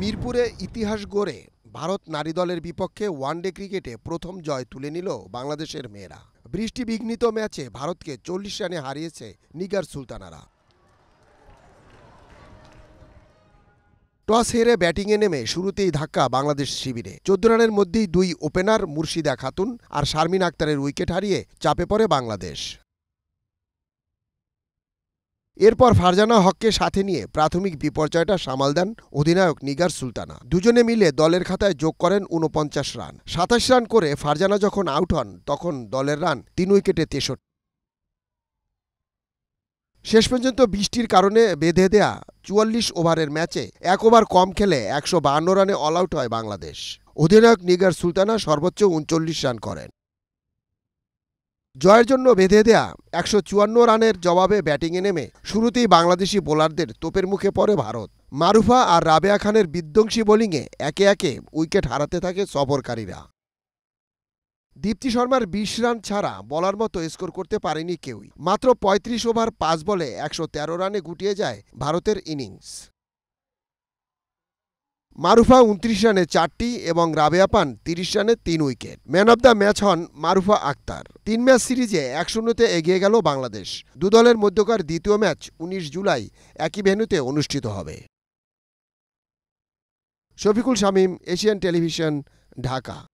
মিরপুরে ইতিহাস গড়ে ভারত নারী দলের বিপক্ষে ওয়ানডে ক্রিকেটে প্রথম জয় তুলে নিল বাংলাদেশের মেয়েরা বৃষ্টি বিঘ্নিত ম্যাচে ভারতকে চল্লিশ রানে হারিয়েছে নিগার সুলতানারা টস হেরে ব্যাটিংয়ে নেমে শুরুতেই ধাক্কা বাংলাদেশ শিবিরে চোদ্দ রানের মধ্যেই দুই ওপেনার মুর্শিদা খাতুন আর শারমিন আক্তারের উইকেট হারিয়ে চাপে পড়ে বাংলাদেশ এরপর ফারজানা হককে সাথে নিয়ে প্রাথমিক বিপর্যয়টা সামাল দেন অধিনায়ক নিগার সুলতানা দুজনে মিলে দলের খাতায় যোগ করেন উনপঞ্চাশ রান সাতাশ রান করে ফারজানা যখন আউট হন তখন দলের রান তিন উইকেটে তেষট্টি শেষ পর্যন্ত বৃষ্টির কারণে বেঁধে দেয়া চুয়াল্লিশ ওভারের ম্যাচে এক ওভার কম খেলে একশো রানে অল আউট হয় বাংলাদেশ অধিনায়ক নিগার সুলতানা সর্বোচ্চ উনচল্লিশ রান করেন জয়ের জন্য বেঁধে দেয়া একশো চুয়ান্ন রানের জবাবে ব্যাটিংয়ে নেমে শুরুতেই বাংলাদেশি বোলারদের তোপের মুখে পড়ে ভারত মারুফা আর রাবেয়া খানের বিধ্বংসী বোলিংয়ে একে একে উইকেট হারাতে থাকে সফরকারীরা দীপ্তি শর্মার বিশ রান ছাড়া বলার মতো স্কোর করতে পারেনি কেউই মাত্র ৩৫ ওভার পাঁচ বলে একশো রানে গুটিয়ে যায় ভারতের ইনিংস মারুফা উনত্রিশ রানে চারটি এবং রাবেয়া পান তিরিশ রানে তিন wicket man of the match হন মারুফা আক্তার তিন ম্যাচ সিরিজে এক শূন্যতে এগিয়ে গেল বাংলাদেশ দু দলের মধ্যকার দ্বিতীয় ম্যাচ উনিশ জুলাই একই ভেন্যুতে অনুষ্ঠিত হবে শফিকুল শামীম এশিয়ান টেলিভিশন ঢাকা